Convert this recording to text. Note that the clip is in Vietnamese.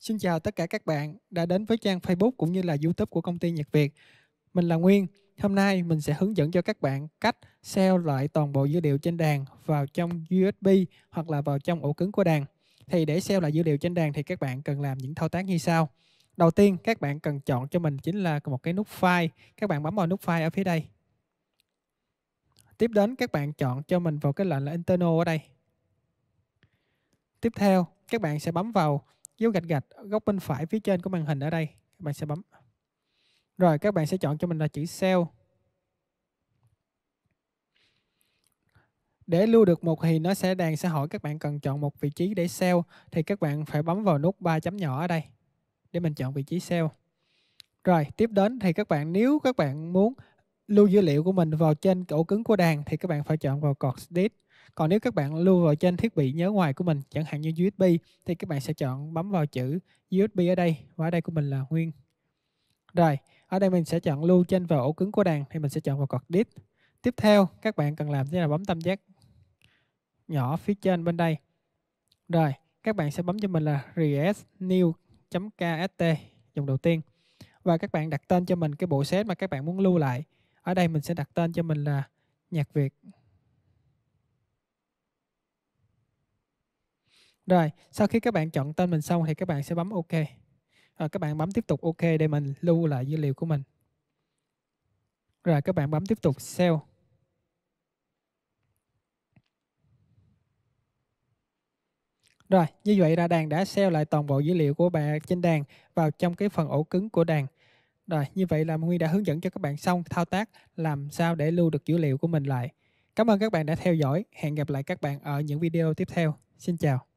Xin chào tất cả các bạn đã đến với trang Facebook cũng như là YouTube của công ty Nhật Việt. Mình là Nguyên. Hôm nay mình sẽ hướng dẫn cho các bạn cách sao lại toàn bộ dữ liệu trên đàn vào trong USB hoặc là vào trong ổ cứng của đàn. Thì để sao lại dữ liệu trên đàn thì các bạn cần làm những thao tác như sau. Đầu tiên các bạn cần chọn cho mình chính là một cái nút file. Các bạn bấm vào nút file ở phía đây. Tiếp đến các bạn chọn cho mình vào cái lệnh là internal ở đây. Tiếp theo các bạn sẽ bấm vào dấu gạch gạch góc bên phải phía trên của màn hình ở đây các bạn sẽ bấm rồi các bạn sẽ chọn cho mình là chữ sale để lưu được một thì nó sẽ đàn sẽ hỏi các bạn cần chọn một vị trí để sale thì các bạn phải bấm vào nút ba chấm nhỏ ở đây để mình chọn vị trí sale rồi tiếp đến thì các bạn nếu các bạn muốn lưu dữ liệu của mình vào trên ổ cứng của đàn thì các bạn phải chọn vào cột disk còn nếu các bạn lưu vào trên thiết bị nhớ ngoài của mình chẳng hạn như USB thì các bạn sẽ chọn bấm vào chữ USB ở đây và ở đây của mình là nguyên rồi ở đây mình sẽ chọn lưu trên vào ổ cứng của đàn thì mình sẽ chọn vào card disk tiếp theo các bạn cần làm thế là bấm tam giác nhỏ phía trên bên đây rồi các bạn sẽ bấm cho mình là res new kst dòng đầu tiên và các bạn đặt tên cho mình cái bộ set mà các bạn muốn lưu lại ở đây mình sẽ đặt tên cho mình là nhạc việt Rồi, sau khi các bạn chọn tên mình xong thì các bạn sẽ bấm OK. Rồi, các bạn bấm tiếp tục OK để mình lưu lại dữ liệu của mình. Rồi, các bạn bấm tiếp tục Sell. Rồi, như vậy là đàn đã sell lại toàn bộ dữ liệu của bạn trên đàn vào trong cái phần ổ cứng của đàn. Rồi, như vậy là Nguyên đã hướng dẫn cho các bạn xong thao tác làm sao để lưu được dữ liệu của mình lại. Cảm ơn các bạn đã theo dõi. Hẹn gặp lại các bạn ở những video tiếp theo. Xin chào.